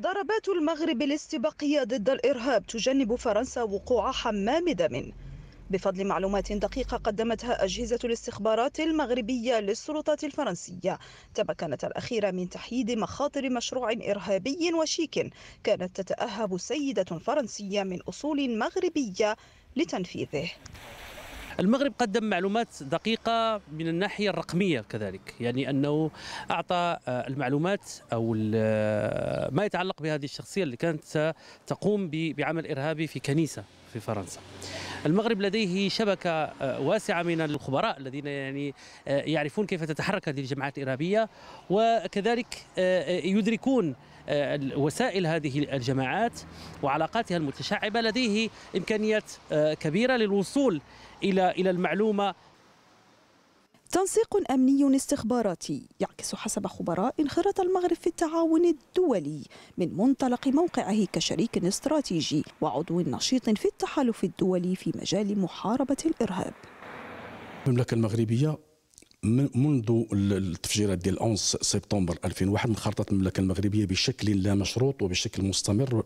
ضربات المغرب الاستباقية ضد الإرهاب تجنب فرنسا وقوع حمام دم بفضل معلومات دقيقة قدمتها أجهزة الاستخبارات المغربية للسلطات الفرنسية تمكنت الأخيرة من تحييد مخاطر مشروع إرهابي وشيك كانت تتأهب سيدة فرنسية من أصول مغربية لتنفيذه المغرب قدم معلومات دقيقة من الناحية الرقمية كذلك يعني أنه أعطى آه، المعلومات أو آه، ما يتعلق بهذه الشخصية اللي كانت تقوم بعمل إرهابي في كنيسة في فرنسا المغرب لديه شبكة آه، واسعة من الخبراء الذين يعني آه، يعرفون كيف تتحرك هذه الجماعات الإرهابية وكذلك آه، يدركون وسائل هذه الجماعات وعلاقاتها المتشعبة لديه إمكانيات كبيرة للوصول إلى إلى المعلومة تنسيق أمني استخباراتي يعكس حسب خبراء انخراط المغرب في التعاون الدولي من منطلق موقعه كشريك استراتيجي وعضو نشيط في التحالف الدولي في مجال محاربة الإرهاب المملكة المغربية منذ التفجيرات ديال 11 سبتمبر 2001 انخرطت المملكه المغربيه بشكل لا مشروط وبشكل مستمر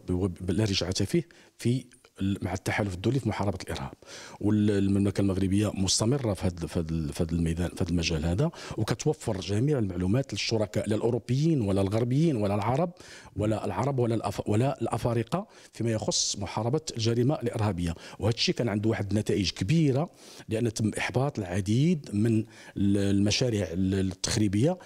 لا رجعه فيه في مع التحالف الدولي في محاربه الارهاب والمملكه المغربيه مستمره في هذا في هذا الميدان في هذا المجال هذا وكتوفر جميع المعلومات للشركاء لا الاوروبيين ولا الغربيين ولا العرب ولا العرب ولا الأف... ولا الافارقه فيما يخص محاربه الجريمه الارهابيه وهذا الشيء كان عنده واحد النتائج كبيره لان تم احباط العديد من المشاريع التخريبيه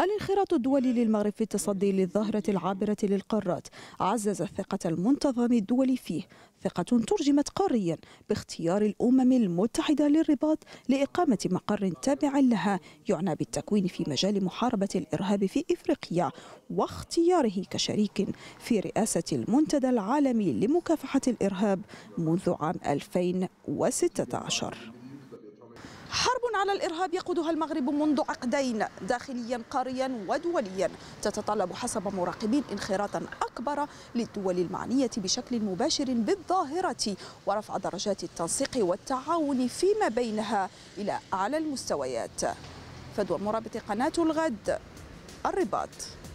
الانخراط الدولي للمغرب في التصدي للظاهره العابره للقارات عزز الثقه المنتظم الدولي فيه ثقة ترجمت قاريا باختيار الأمم المتحدة للرباط لإقامة مقر تابع لها يعنى بالتكوين في مجال محاربة الإرهاب في إفريقيا واختياره كشريك في رئاسة المنتدى العالمي لمكافحة الإرهاب منذ عام 2016 على الإرهاب يقودها المغرب منذ عقدين داخليا قاريا ودوليا تتطلب حسب مراقبين انخراطا أكبر للدول المعنية بشكل مباشر بالظاهرة ورفع درجات التنسيق والتعاون فيما بينها إلى أعلى المستويات فدوى مرابط قناة الغد الرباط